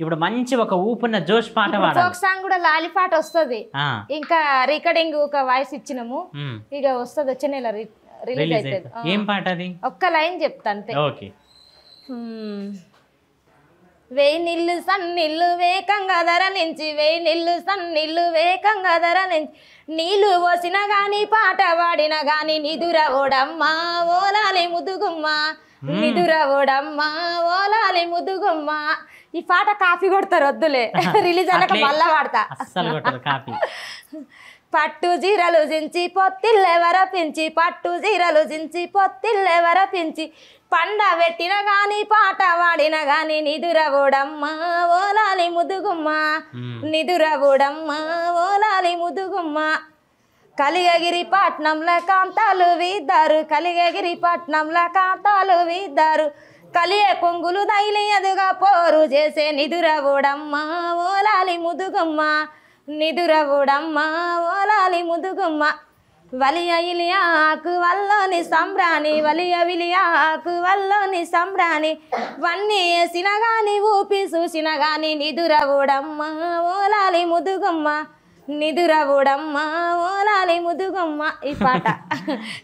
ఇప్పుడు మంచి ఒక ఊపున్న జోష్ పాట ఫోక్ సాంగ్ కూడా లాలి పాట వస్తుంది ఇంకా రికార్డింగ్ ఒక వాయిస్ ఇచ్చినాము ఇక వస్తుంది వచ్చిన రిలీజ్ అవుతుంది ఏం పాట అది ఒక్క లైన్ చెప్తా అంతే ఓకే వేయి నిల్లు సన్నిల్లు వేకంగా ధర నుంచి వేయి నిల్లు సన్నిల్లు వేకంగా ధర నుంచి నీళ్ళు పోసిన గాని పాట పాడిన గాని నిదుర ఓడమ్మా ఓలాలి ముదుగుమ్మా నిదుర ఓడమ్మా ఓలాలి ముదుగుమ్మ ఈ పాట కాఫీ కొడతారు వద్దులే రిలీజ్ అన్నాక మళ్ళా వాడతా పట్టు జీరలు జించి పొత్తిల్లెవర పెంచి పట్టు జీరలు జించి పొత్తిల్లెవర పెంచి పండ పెట్టిన గాని పాట వాడిన గాని నిదురవుడమ్మ ఓలాలి ముదుగుమ్మ నిదురవుడమ్మ ఓలాలి ముదుగుమ్మ కలిగగిరి పట్నంలో కాంతాలు వీద్దారు కలిగగిరి పట్నంలో కాంతాలు వీద్దారు కలియ కొంగులు దైలియదుగా పోరు చేసే నిదురవుడమ్మ ఓలాలి ముదుగమ్మ నిదురవుడమ్మ ఓలాలి ముదుగమ్మ వలియ ఇలియాకు వల్లోని సంబ్రాణి వలియ విలియాకు వల్లోని సంబ్రాణి వన్నీ గాని ఊపి చూసిన గాని నిదురవుడమ్మ ఓలాలి ముదుగమ్మ నిదురవుడమ్మ ఓలాలి ముదుగమ్మ ఈ పాట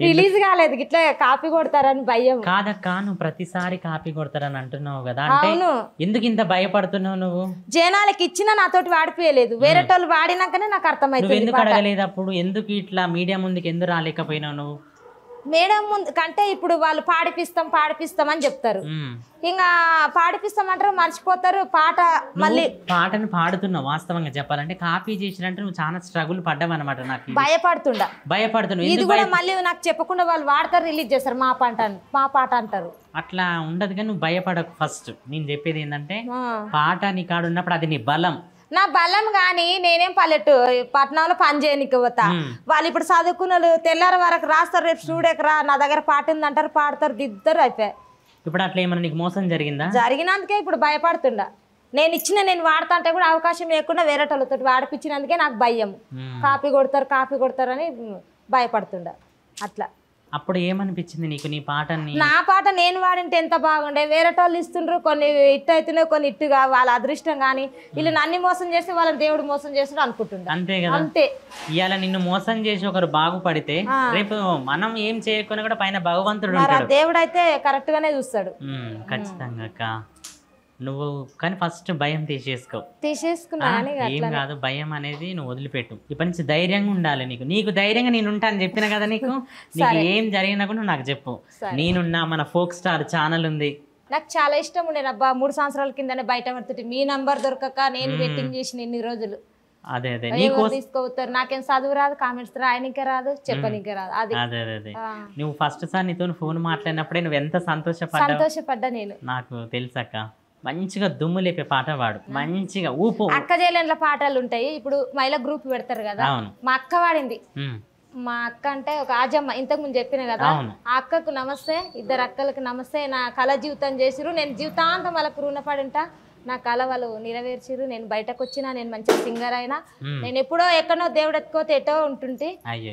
రిలీజ్ కాలేదు ఇట్లా కాపీ కొడతారని భయం కాదక్కా నువ్వు ప్రతిసారి కాపీ కొడతారని అంటున్నావు కదా అవును ఎందుకు ఇంత భయపడుతున్నావు నువ్వు జనాలకి ఇచ్చిన నాతోటి వాడిపోయలేదు వేరే వాళ్ళు వాడినాకనే నాకు అర్థమైంది ఎందుకు అడగలేదు అప్పుడు ఎందుకు ఇట్లా మీడియా ముందుకు ఎందుకు రాలేకపోయినావు నువ్వు మేడం ముందు కంటే ఇప్పుడు వాళ్ళు పాడిపిస్తాం పాడిపిస్తాం అని చెప్తారు ఇంకా పాడిపిస్తామంటారు మర్చిపోతారు పాట మళ్ళీ పాటను పాడుతున్నావు వాస్తవంగా చెప్పాలంటే కాపీ చేసినంటే నువ్వు చాలా స్ట్రగుల్ పడ్డావు అనమాట నాకు భయపడుతుండా భయపడుతున్నావు ఇది కూడా మళ్ళీ నాకు చెప్పకుండా వాళ్ళు వాడతారు రిలీజ్ చేస్తారు మా పాట మా పాట అంటారు అట్లా ఉండదు కానీ నువ్వు భయపడకు ఫస్ట్ నేను చెప్పేది ఏంటంటే పాట నీ కాడున్నప్పుడు అది నీ బలం నా బలం కానీ నేనేం పల్లెటూ పట్టణంలో పని చేయనికి పోతా వాళ్ళు ఇప్పుడు చదువుకున్న తెల్లారి వరకు రాస్తారు రేపు స్టూడియోకి రా నా దగ్గర పాటింది అంటారు పాడతారు దిద్దరు అయిపోయాయి ఇప్పుడు అట్లా ఏమైనా నీకు మోసం జరిగిందా జరిగినందుకే ఇప్పుడు భయపడుతుండ నేను ఇచ్చిన నేను వాడతా అంటే కూడా అవకాశం లేకుండా వేరే వాళ్ళతో వాడిపించినందుకే నాకు భయం కాపీ కొడతారు కాపీ కొడతారు అని భయపడుతుండ అట్లా అప్పుడు ఏమనిపించింది నీకు నీ పాటని నా పాట నేను వాడింటే ఎంత బాగుండే వేరేటోళ్ళు ఇస్తుండ్రు కొన్ని ఇట్టు అవుతున్నాయి కొన్ని ఇట్టుగా వాళ్ళ అదృష్టం కానీ వీళ్ళు నన్ను మోసం చేస్తే వాళ్ళని దేవుడు మోసం చేస్తాడు అనుకుంటున్నాడు అంతే కదా అంతే ఇవాళ నిన్ను మోసం చేసి ఒకరు బాగుపడితే రేపు మనం ఏం చేయకుండా కూడా పైన భగవంతుడు దేవుడు అయితే కరెక్ట్ గానే చూస్తాడు ఖచ్చితంగా నువ్వు కానీ ఫస్ట్ భయం తీసేసుకో ఏం కాదు భయం అనేది నువ్వు వదిలిపెట్టు ఇప్పటి నుంచి ధైర్యంగా ఉండాలి నీకు నీకు ధైర్యంగా నేను అని చెప్పిన కదా నీకు నీకు ఏం జరిగినా కూడా నాకు చెప్పు నేనున్నా మన ఫోక్ స్టార్ ఛానల్ ఉంది నాకు చాలా ఇష్టం ఉండే అబ్బా మూడు సంవత్సరాల కిందనే బయట పడుతుంది మీ నంబర్ దొరకక నేను వెయిటింగ్ చేసిన ఎన్ని రోజులు అదే అదే తీసుకోవుతారు నాకేం చదువు రాదు కామెంట్స్ రాయనికే రాదు చెప్పనికే రాదు అదే అదే అదే నువ్వు ఫస్ట్ సార్ నీతో ఫోన్ మాట్లాడినప్పుడే నువ్వు ఎంత సంతోషపడ్డా సంతోషపడ్డా నేను నాకు తెలుసక్క మంచిగా దుమ్ము లేపే పాట వాడు మంచిగా ఊపు అక్క చేయలేని పాటలు ఉంటాయి ఇప్పుడు మహిళా గ్రూప్ పెడతారు కదా మా అక్క వాడింది మా అక్క అంటే ఒక ఆజమ్మ ఇంతకు ముందు చెప్పిన కదా ఆ అక్కకు నమస్తే ఇద్దరు అక్కలకు నమస్తే నా కళ జీవితం చేసిరు నేను జీవితాంతం వాళ్ళకు రుణపడింటా నా కళ వాళ్ళు నెరవేర్చారు నేను బయటకు వచ్చినా నేను మంచి సింగర్ అయినా నేను ఎప్పుడో ఎక్కడో దేవుడు ఎత్తుకోతే ఎటో ఉంటుంటే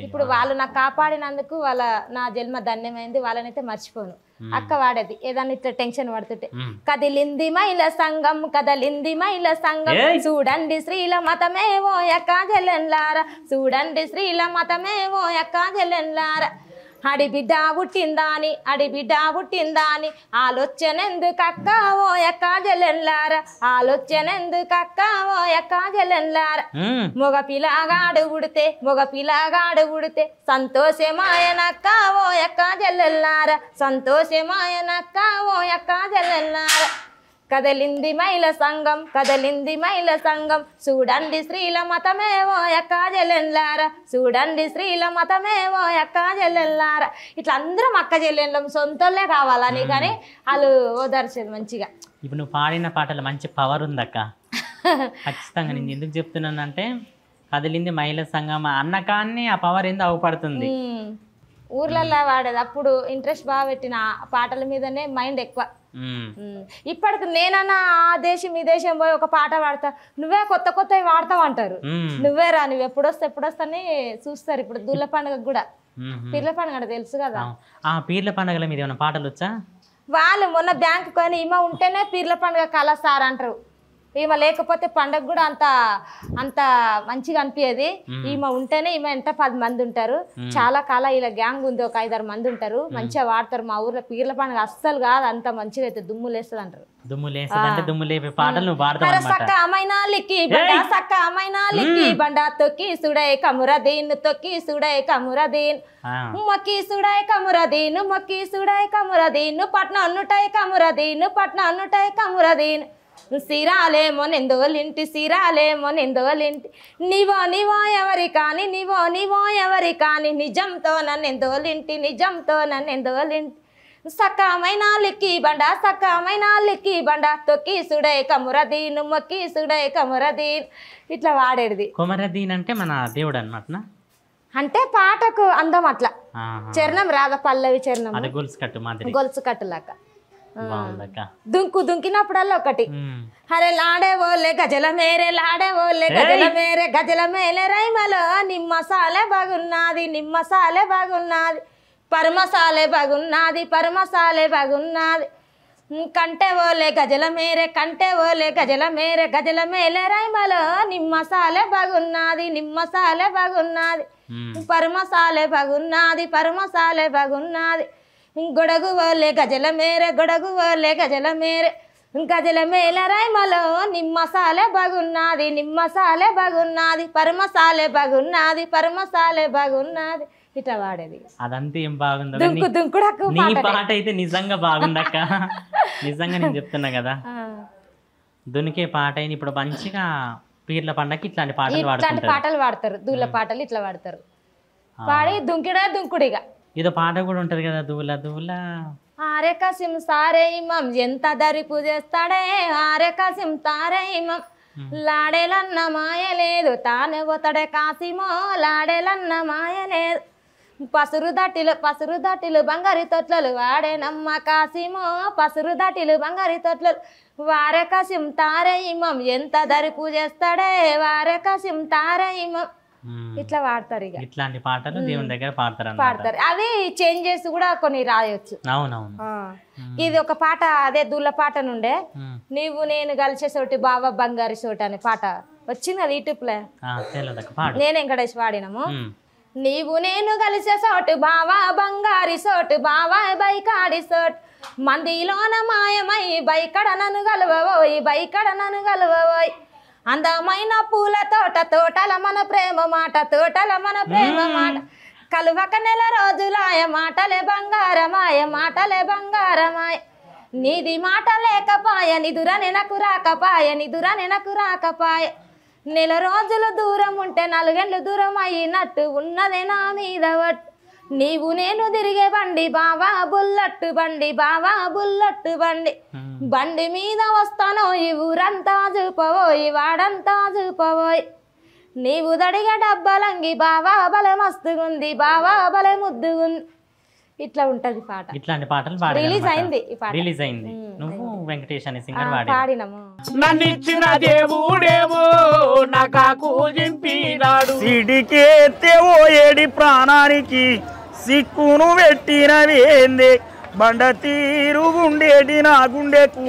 ఇప్పుడు వాళ్ళు నాకు కాపాడినందుకు వాళ్ళ నా జన్మ ధన్యమైంది వాళ్ళనైతే మర్చిపోను అక్క వాడేది ఏదన్నా ఇట్లా టెన్షన్ పడుతుంటే కదిలింది మహిళ సంఘం కదలింది మహిళ సంఘం చూడండి శ్రీల మతమే ఓ ఎక్క జలెన్లారా చూడండి శ్రీల మతమే ఓ ఎక్క జలెన్లారా అడి బిడ్డ పుట్టిందాని అడి బిడ్డ పుట్టిందాని ఓ జలెన్లార ఓయ కాజలెల్లార ఓ ఓయ జలెన్లార మొగ పిలాగాడు ఉడితే మొగ పిలాగాడు ఉడితే సంతోషమాయనక్క ఓయ కాజలెల్లార సంతోషమాయనక్క ఓయ కాజలెల్లార కదలింది మైల సంఘం కదలింది మైల సంఘం చూడండి స్త్రీల మతమేవో ఎక్కాజెల్లెల్లారా చూడండి స్త్రీల మతమేవో ఎక్కాజెల్లెల్లారా ఇట్లా అందరం అక్క చెల్లెళ్ళం సొంతలే కావాలని కానీ వాళ్ళు ఓదార్చేది మంచిగా ఇప్పుడు నువ్వు పాడిన పాటలు మంచి పవర్ ఉందక్క ఖచ్చితంగా నేను ఎందుకు చెప్తున్నానంటే కదిలింది మహిళ సంఘం కానీ ఆ పవర్ ఏందో అవపడుతుంది ఊర్లలో వాడేది అప్పుడు ఇంట్రెస్ట్ బాగా పెట్టిన పాటల మీదనే మైండ్ ఎక్కువ ఇప్పటికి నేనన్నా ఆ దేశం ఈ దేశం పోయి ఒక పాట పాడతా నువ్వే కొత్త కొత్తవి వాడతావు అంటారు నువ్వే రా నువ్వు ఎప్పుడొస్తా అని చూస్తారు ఇప్పుడు దూళ్ళ పండుగ కూడా పీర్ల పండుగ తెలుసు కదా ఆ పీర్ల పండుగ మీద ఏమైనా పాటలు వచ్చా వాళ్ళు మొన్న బ్యాంకు కొని ఇమ ఉంటేనే పీర్ల పండుగ కలస్తారు అంటారు ఈమె లేకపోతే పండగ కూడా అంత అంత మంచిగా అనిపించేది ఈమె ఉంటేనే ఈమె ఎంత పది మంది ఉంటారు చాలా కాలం ఇలా గ్యాంగ్ ఉంది ఒక ఐదారు మంది ఉంటారు మంచిగా వాడతారు మా ఊర్లో పీర్ల పండుగ అస్సలు కాదు అంత మంచిగా అయితే దుమ్ము లేస్తుంది అంటారు సక్క లిక్కి తొక్కి పట్నం నుటై కమురదీన్ పట్నం నుటై కమురదీన్ సిరాలేమో నెందువలింటి సిరాలేమో నెందువలింటి నివో నివో ఎవరి కాని నివో నివో ఎవరి కాని నిజంతో నన్ను ఎందువలింటి నిజంతో నన్ను ఎందువలింటి సకమైన లిక్కి బండ సకమైన లిక్కి బండ తొక్కి సుడై కమురదీన్ మొక్కి సుడై కమురదీన్ ఇట్లా వాడేది కుమరదీన్ అంటే మన దేవుడు అనమాట అంటే పాటకు అందం అట్లా చరణం రాధ పల్లవి చరణం గొలుసు కట్టు గొలుసు కట్టు లాగా దుంకు దుంకినప్పుడల్లా ఒకటి అరే లాడేవోలే గజల మేరే లాడేవోలే గజల మేరే గజల మేలే రైమలో నిమ్మసాలే బాగున్నది నిమ్మసాలే బాగున్నది పరమసాలే బాగున్నది పరమసాలే బాగున్నది కంటే ఓలే గజల మేరే కంటే ఓలే గజల మేరే గజల మేలే రైమలో నిమ్మసాలే బాగున్నది నిమ్మసాలే బాగున్నది పరమసాలే బాగున్నది పరమసాలే బాగున్నది గొడగు వాళ్ళే గజల మేర వాళ్ళే గజల మేర గజల మేల రైమలో నిమ్మసాలే బాగున్నది నిమ్మసాలే బాగున్నది పరమసాలే బాగున్నది పరమసాలే బాగున్నది ఇట వాడేది అదంతా ఏం బాగుంది దుంకు నీ పాట అయితే నిజంగా బాగుందక్క నిజంగా నేను చెప్తున్నా కదా దునికే పాట అయిన ఇప్పుడు మంచిగా పీర్ల పండగకి ఇట్లాంటి పాటలు పాటలు పాడతారు దూళ్ళ పాటలు ఇట్లా పాడతారు పాడి దుంకిడా దుంకుడిగా ఇదో పాట కూడా ఉంటది కదా దువ్వుల దువ్వుల ఆరే కసిం సారే ఇమం ఎంత దరి చేస్తాడే ఆరే కసిం తారే ఇమం లాడేలన్న లేదు తానే పోతాడే కాసిమో లాడేలన్న లేదు పసురు దటిలు పసురు దటిలు బంగారి తొట్లలు వాడే నమ్మ కాసిమో పసురు దటిలు బంగారి తొట్లలు కసిం తారే ఇమం ఎంత దరి పూజేస్తాడే చేస్తాడే వారకసిం తారే ఇమం ఇట్లా వాడతారు ఇక ఇట్లాంటి పాటలు దేవుని దగ్గర పాడతారు పాడతారు అవి చేంజ్ చేసి కూడా కొన్ని రాయొచ్చు అవునవును ఇది ఒక పాట అదే దూళ్ళ పాట నుండే నీవు నేను కలిసే సోటి బావ బంగారు సోటి అనే పాట వచ్చింది అది యూట్యూబ్ లో నేను వెంకటేష్ వాడినాము నీవు నేను కలిసే సోటు బావా బంగారి సోటు బావా బైకాడి సోట్ మందిలోన మాయమై బైకడ నన్ను గలవబోయి బైకడ నన్ను గలవబోయి అందమైన పూల తోట తోటల మన ప్రేమ మాట తోటల మన ప్రేమ మాట కలువక నెల రోజులాయ మాటలే బంగారమాయ మాటలే బంగారమాయ నీది మాట లేకపాయ నిధుర నెనకు రాకపాయ నిధుర నెనకు రాకపాయ నెల రోజులు దూరం ఉంటే నలుగెండ్లు దూరం అయినట్టు ఉన్నదే నా మీద వట్టు నీవు నేను తిరిగే బండి బావా బుల్లట్టు బండి బావా బుల్లట్టు బండి బండి మీద వస్తానో ఈ ఊరంతా చూపబోయి వాడంతా చూపబోయి నీవు దడిగా డబ్బలంగి బావా బలె మస్తుంది బావా బలె ముద్దుగుంది ఇట్లా ఉంటది పాట ఇట్లాంటి పాటలు రిలీజ్ అయింది రిలీజ్ అయింది నువ్వు వెంకటేష్ అనే సింగర్ పాడినాము నన్నిచ్చిన దేవుడేవో నాకు పూజింపినాడు సిడికే ఏడి ప్రాణానికి సిక్కును పెట్టినవేంది బండ తీరుగుండేటి నా గుండెకు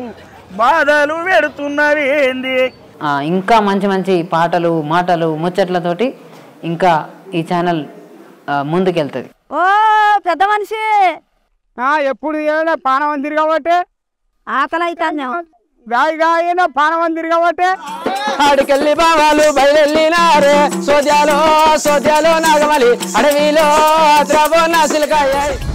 బాధలు పెడుతున్నవేంది ఇంకా మంచి మంచి పాటలు మాటలు ముచ్చట్లతోటి ఇంకా ఈ ఛానల్ ముందుకెళ్తుంది ఓ పెద్ద మనిషి ఎప్పుడు ఏదైనా పానం తిరిగి కాబట్టి ఆకలి అవుతాను గాయన పానం తిరగబట్టే ఆడికెళ్ళి బావాలు బయలునారే సోద్యాలో సోద్యాలో నాగమలి అడవిలో ద్రవో నాసిలకాయ